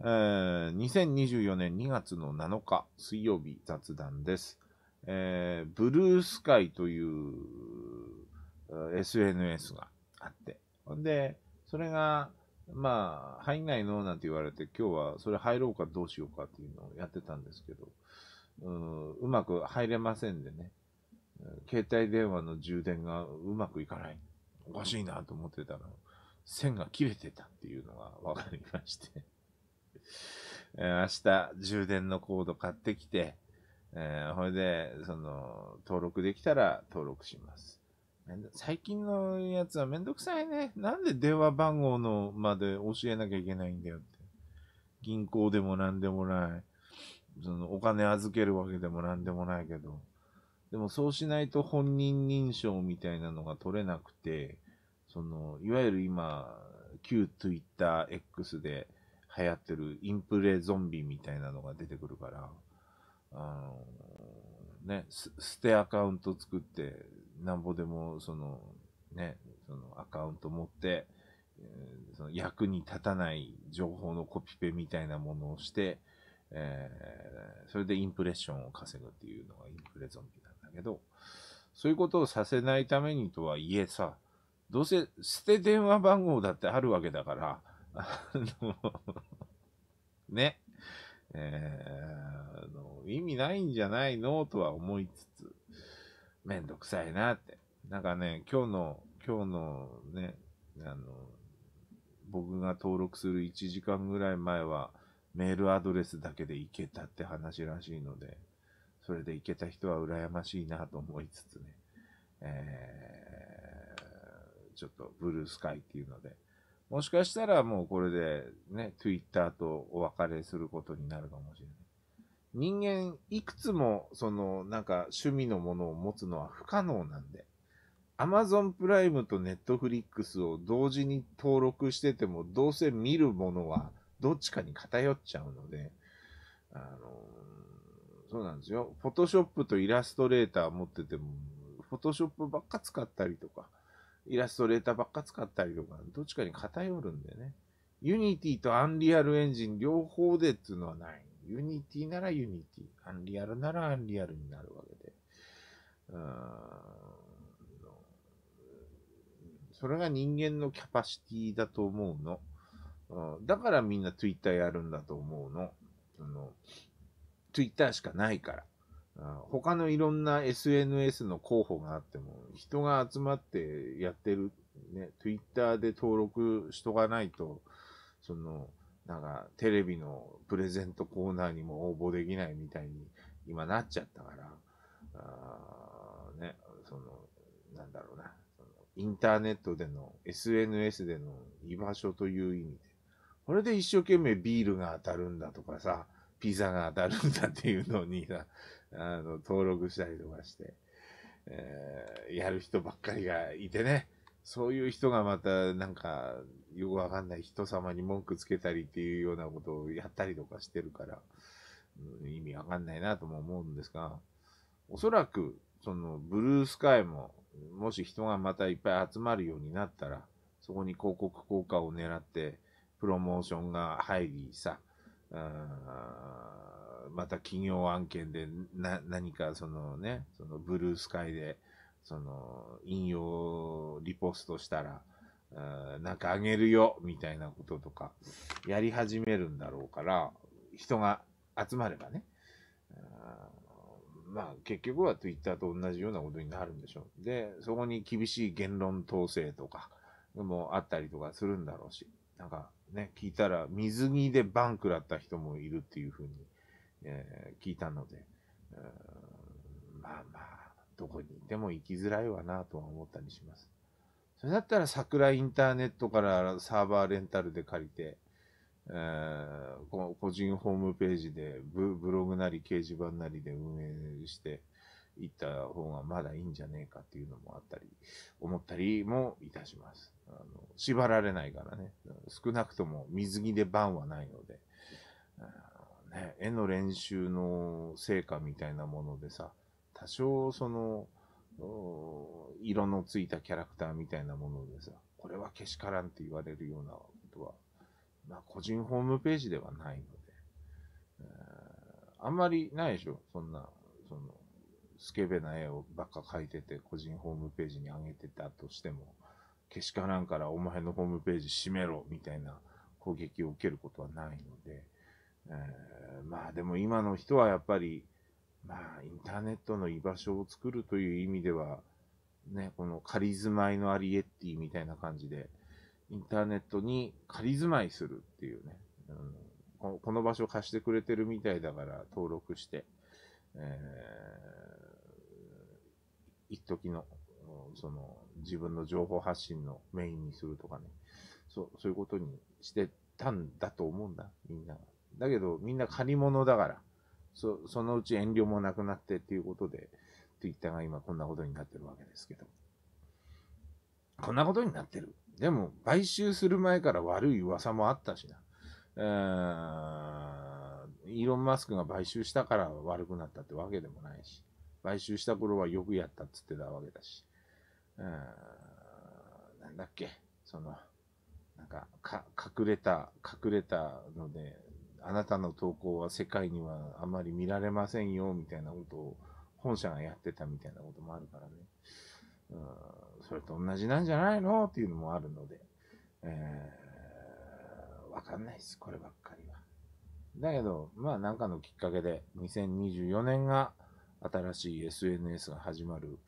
えー、2024年2月の7日水曜日雑談です。えー、ブルースカイという SNS があって、で、それが、まあ、入んないのなんて言われて、今日はそれ入ろうかどうしようかっていうのをやってたんですけど、ううまく入れませんでね、携帯電話の充電がうまくいかない。おかしいなと思ってたら、線が切れてたっていうのが分かりまして。え明日充電のコード買ってきて、えー、ほいで、その、登録できたら登録します。最近のやつはめんどくさいね。なんで電話番号のまで教えなきゃいけないんだよって。銀行でも何でもない。そのお金預けるわけでも何でもないけど。でもそうしないと本人認証みたいなのが取れなくて、その、いわゆる今、旧 TwitterX で、流行ってるインプレゾンビみたいなのが出てくるから、あのね、捨てアカウント作って、なんぼでも、その、ね、そのアカウント持って、えー、その役に立たない情報のコピペみたいなものをして、えー、それでインプレッションを稼ぐっていうのがインプレゾンビなんだけど、そういうことをさせないためにとはいえさ、どうせ捨て電話番号だってあるわけだから、あの、ね、えー、あの、意味ないんじゃないのとは思いつつ、めんどくさいなって。なんかね、今日の、今日のね、あの、僕が登録する1時間ぐらい前は、メールアドレスだけで行けたって話らしいので、それで行けた人は羨ましいなと思いつつね、えー、ちょっとブルースカイっていうので、もしかしたらもうこれでね、Twitter とお別れすることになるかもしれない。人間、いくつも、その、なんか趣味のものを持つのは不可能なんで、Amazon プライムと Netflix を同時に登録してても、どうせ見るものはどっちかに偏っちゃうので、あのそうなんですよ。Photoshop とイラストレーター持ってても、Photoshop ばっか使ったりとか、イラストレーターばっか使ったりとか、どっちかに偏るんでね。ユニティとアンリアルエンジン両方でっていうのはない。ユニティならユニティ、アンリアルならアンリアルになるわけで。うん。それが人間のキャパシティだと思うの。うん、だからみんな Twitter やるんだと思うの。その Twitter しかないから。他のいろんな SNS の候補があっても、人が集まってやってる、ね、Twitter で登録しとかないと、その、なんか、テレビのプレゼントコーナーにも応募できないみたいに、今なっちゃったから、あね、その、なんだろうな、そのインターネットでの、SNS での居場所という意味で、これで一生懸命ビールが当たるんだとかさ、ピザが当たるんだっていうのにあの、登録したりとかして、えー、やる人ばっかりがいてね、そういう人がまた、なんか、よくわかんない人様に文句つけたりっていうようなことをやったりとかしてるから、意味わかんないなとも思うんですが、おそらく、その、ブルースカイも、もし人がまたいっぱい集まるようになったら、そこに広告効果を狙って、プロモーションが入りさ、あまた企業案件でな何かそのね、そのブルースカイで、その引用リポストしたら、あなんかあげるよ、みたいなこととか、やり始めるんだろうから、人が集まればね。まあ結局は Twitter と同じようなことになるんでしょう。で、そこに厳しい言論統制とかもあったりとかするんだろうし、なんかね、聞いたら、水着でバンクだった人もいるっていうふうに、えー、聞いたので、まあまあ、どこにいても行きづらいわなとは思ったりします。それだったら桜インターネットからサーバーレンタルで借りて、えー、個人ホームページでブログなり掲示板なりで運営して、行った方がまだいいんじゃねえかっていうのもあったり、思ったりもいたします。あの縛られないからね、少なくとも水着で番はないので、ね、絵の練習の成果みたいなものでさ、多少その、色のついたキャラクターみたいなものでさ、これはけしからんって言われるようなことは、まあ個人ホームページではないので、あんまりないでしょ、そんな、その、スケベな絵をばっか描いてて、個人ホームページに上げてたとしても、けしからんからお前のホームページ閉めろみたいな攻撃を受けることはないので、えー、まあでも今の人はやっぱり、まあインターネットの居場所を作るという意味では、ね、この仮住まいのアリエッティみたいな感じで、インターネットに仮住まいするっていうね、うん、この場所貸してくれてるみたいだから登録して、えー一時の、その、自分の情報発信のメインにするとかね、そう、そういうことにしてたんだと思うんだ、みんなが。だけど、みんな借り物だから、そ、そのうち遠慮もなくなってっていうことで、Twitter が今こんなことになってるわけですけど。こんなことになってる。でも、買収する前から悪い噂もあったしな。うーん、イーロン・マスクが買収したから悪くなったってわけでもないし。買収した頃はよくやったっつってたわけだし、うん、なんだっけ、その、なんかか、隠れた、隠れたので、あなたの投稿は世界にはあまり見られませんよ、みたいなことを本社がやってたみたいなこともあるからね。うん、それと同じなんじゃないのっていうのもあるので、えー、わかんないです、こればっかりは。だけど、まあなんかのきっかけで2024年が新しい SNS が始まる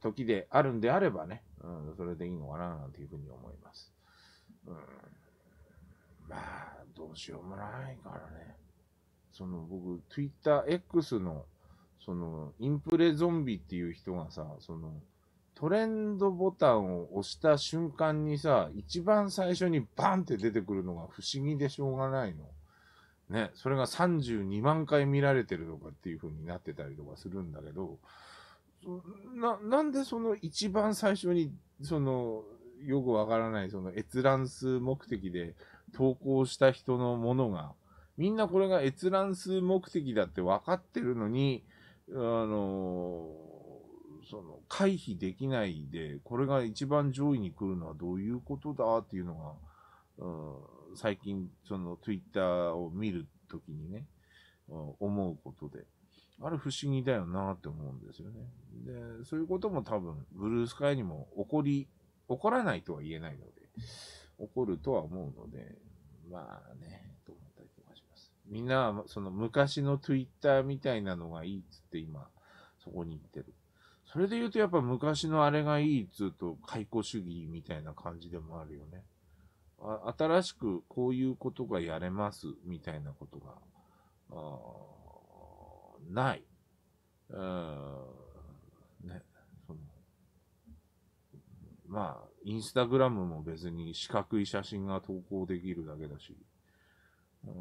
時であるんであればね、うん、それでいいのかななんていうふうに思います。うん、まあ、どうしようもないからね。その僕、TwitterX の、その、インプレゾンビっていう人がさ、その、トレンドボタンを押した瞬間にさ、一番最初にバンって出てくるのが不思議でしょうがないの。ね、それが32万回見られてるとかっていう風になってたりとかするんだけど、な、なんでその一番最初に、その、よくわからない、その閲覧数目的で投稿した人のものが、みんなこれが閲覧数目的だって分かってるのに、あのその回避できないで、これが一番上位に来るのはどういうことだっていうのが、うん、最近、そのツイッターを見るときにね、思うことで、あれ不思議だよなって思うんですよね。で、そういうことも多分、ブルースカイにも起こり、起こらないとは言えないので、起こるとは思うので、まあね、と思ったりとかします。みんな、その昔のツイッターみたいなのがいいっつって今、そこに行ってる。それで言うとやっぱ昔のあれがいいっつうと、解雇主義みたいな感じでもあるよね。あ新しくこういうことがやれますみたいなことが、ない。うん、ね、その、まあ、インスタグラムも別に四角い写真が投稿できるだけだし、うん、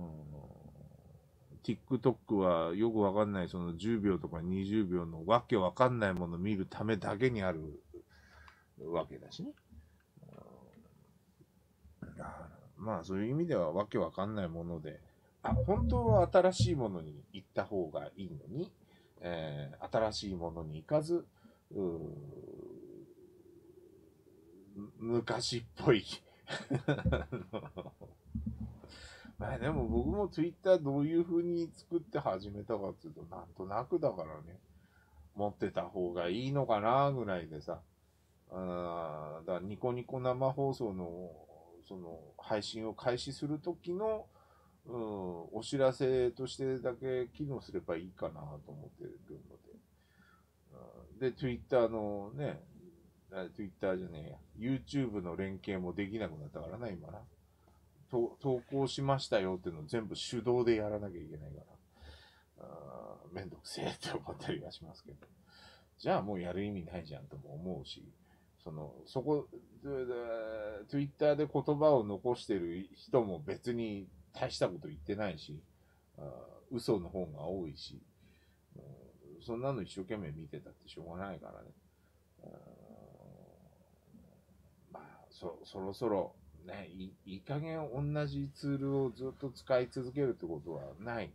TikTok はよくわかんないその10秒とか20秒のわけわかんないもの見るためだけにあるわけだしね。まあそういう意味ではわけわかんないもので、あ、本当は新しいものに行った方がいいのに、えー、新しいものに行かず、昔っぽい まあでも僕も Twitter どういう風に作って始めたかっていうと、なんとなくだからね、持ってた方がいいのかなぐらいでさ、うん、だニコニコ生放送のその配信を開始するときの、うん、お知らせとしてだけ機能すればいいかなと思ってるので。うん、で、Twitter のね、Twitter じゃねえや、YouTube の連携もできなくなったからな、今な。投稿しましたよっていうのを全部手動でやらなきゃいけないから、あーめんどくせえって思ったりはしますけど。じゃあもうやる意味ないじゃんとも思うし。その、そこ、ツイッターで言葉を残してる人も別に大したこと言ってないし、あ嘘の方が多いし、そんなの一生懸命見てたってしょうがないからね。まあ、そ、そろそろ、ね、いいい加減同じツールをずっと使い続けるってことはない。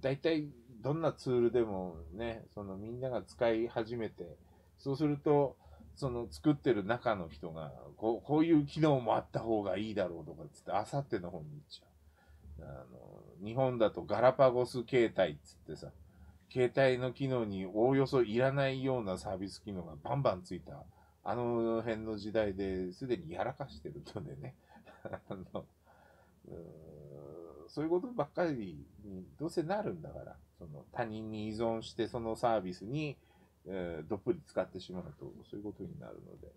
大体、どんなツールでもね、そのみんなが使い始めて、そうすると、その作ってる中の人が、こうこういう機能もあった方がいいだろうとかつって、あさっての方に行っちゃう。あの、日本だとガラパゴス携帯っつってさ、携帯の機能におおよそいらないようなサービス機能がバンバンついた、あの辺の時代ですでにやらかしてるとでね、あの、そういうことばっかりにどうせなるんだから、その他人に依存してそのサービスにえー、どっぷり使ってしまうと、そういうことになるので、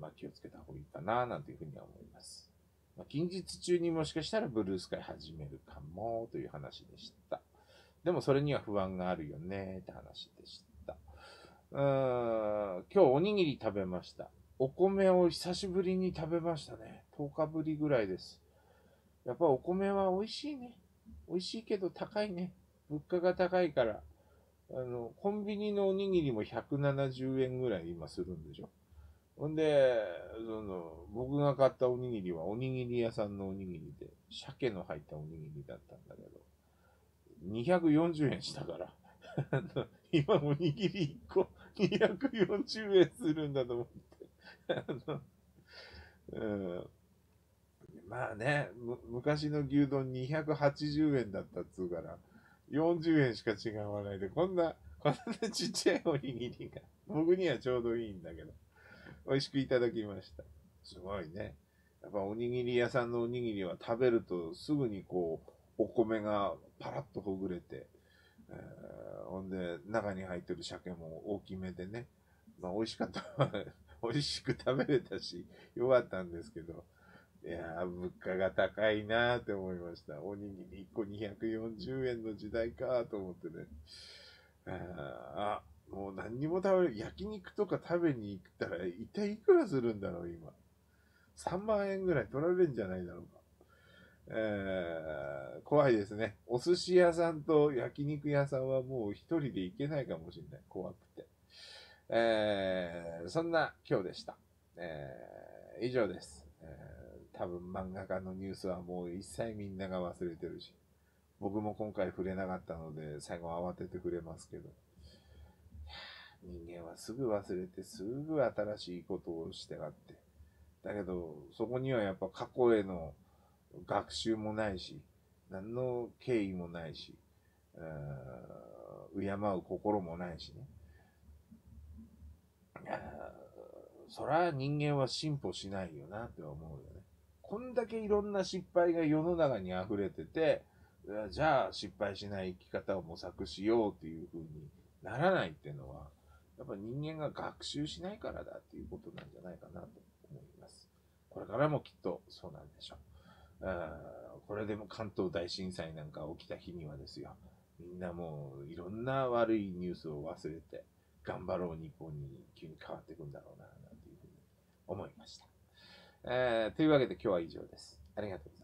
まあ、気をつけた方がいいかな、なんていうふうには思います。まあ、近日中にもしかしたらブルースカイ始めるかも、という話でした。でもそれには不安があるよね、って話でした。うーん、今日おにぎり食べました。お米を久しぶりに食べましたね。10日ぶりぐらいです。やっぱお米は美味しいね。美味しいけど高いね。物価が高いから。あの、コンビニのおにぎりも170円ぐらい今するんでしょ。ほんで、その、僕が買ったおにぎりはおにぎり屋さんのおにぎりで、鮭の入ったおにぎりだったんだけど、240円したから、今おにぎり1個240円するんだと思って うん、まあね、昔の牛丼280円だったっつうから、40円しか違わないで、こんな、こんなちっちゃいおにぎりが、僕にはちょうどいいんだけど、美味しくいただきました。すごいね。やっぱおにぎり屋さんのおにぎりは食べるとすぐにこう、お米がパラッとほぐれて、えー、ほんで、中に入ってる鮭も大きめでね、まあ美味しかった。美味しく食べれたし、よかったんですけど、いやー、物価が高いなーって思いました。おにぎり1個240円の時代かーと思ってね。ああ、もう何にも食べる、焼肉とか食べに行ったら一体いくらするんだろう、今。3万円ぐらい取られるんじゃないだろうか。えー、怖いですね。お寿司屋さんと焼肉屋さんはもう一人で行けないかもしれない。怖くて。えー、そんな今日でした。えー、以上です。多分漫画家のニュースはもう一切みんなが忘れてるし、僕も今回触れなかったので、最後慌てて触れますけど、人間はすぐ忘れて、すぐ新しいことをしてがって、だけど、そこにはやっぱ過去への学習もないし、何の敬意もないし、敬う心もないしね。そら人間は進歩しないよなって思うよね。こんだけいろんな失敗が世の中に溢れてて、じゃあ失敗しない生き方を模索しようっていうふうにならないっていうのは、やっぱ人間が学習しないからだっていうことなんじゃないかなと思います。これからもきっとそうなんでしょう。これでも関東大震災なんか起きた日にはですよ、みんなもういろんな悪いニュースを忘れて、頑張ろう日本に急に変わっていくんだろうな、なんていうふうに思いました。えー、というわけで今日は以上です。ありがとうございます。